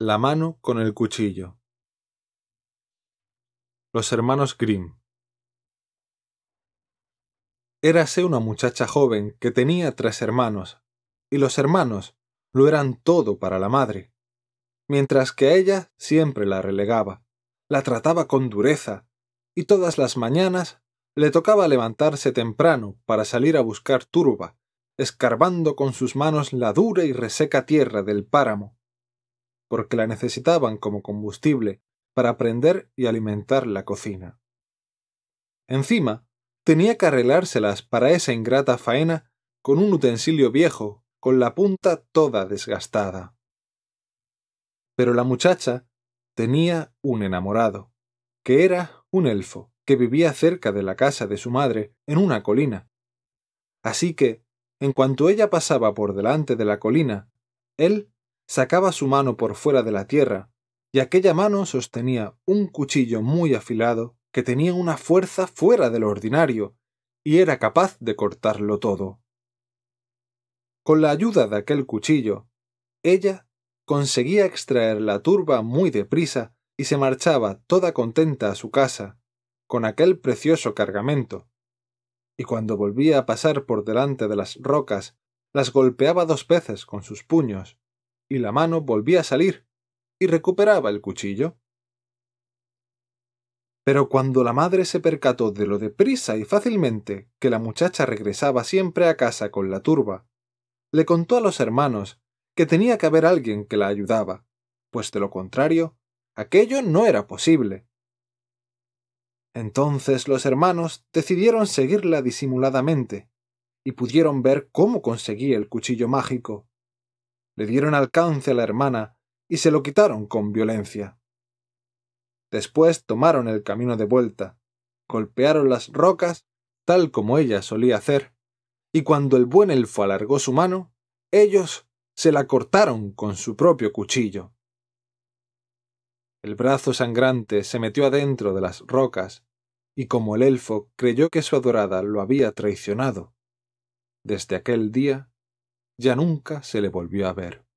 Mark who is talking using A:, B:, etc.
A: La mano con el cuchillo. Los hermanos Grimm. Érase una muchacha joven que tenía tres hermanos, y los hermanos lo eran todo para la madre, mientras que ella siempre la relegaba, la trataba con dureza, y todas las mañanas le tocaba levantarse temprano para salir a buscar turba, escarbando con sus manos la dura y reseca tierra del páramo, porque la necesitaban como combustible para prender y alimentar la cocina. Encima, tenía que arreglárselas para esa ingrata faena con un utensilio viejo, con la punta toda desgastada. Pero la muchacha tenía un enamorado, que era un elfo, que vivía cerca de la casa de su madre, en una colina. Así que, en cuanto ella pasaba por delante de la colina, él sacaba su mano por fuera de la tierra, y aquella mano sostenía un cuchillo muy afilado que tenía una fuerza fuera de lo ordinario, y era capaz de cortarlo todo. Con la ayuda de aquel cuchillo, ella conseguía extraer la turba muy deprisa y se marchaba toda contenta a su casa, con aquel precioso cargamento. Y cuando volvía a pasar por delante de las rocas, las golpeaba dos veces con sus puños, y la mano volvía a salir, y recuperaba el cuchillo. Pero cuando la madre se percató de lo deprisa y fácilmente que la muchacha regresaba siempre a casa con la turba, le contó a los hermanos que tenía que haber alguien que la ayudaba, pues de lo contrario, aquello no era posible. Entonces los hermanos decidieron seguirla disimuladamente, y pudieron ver cómo conseguía el cuchillo mágico le dieron alcance a la hermana y se lo quitaron con violencia. Después tomaron el camino de vuelta, golpearon las rocas tal como ella solía hacer, y cuando el buen elfo alargó su mano, ellos se la cortaron con su propio cuchillo. El brazo sangrante se metió adentro de las rocas, y como el elfo creyó que su adorada lo había traicionado, desde aquel día ya nunca se le volvió a ver.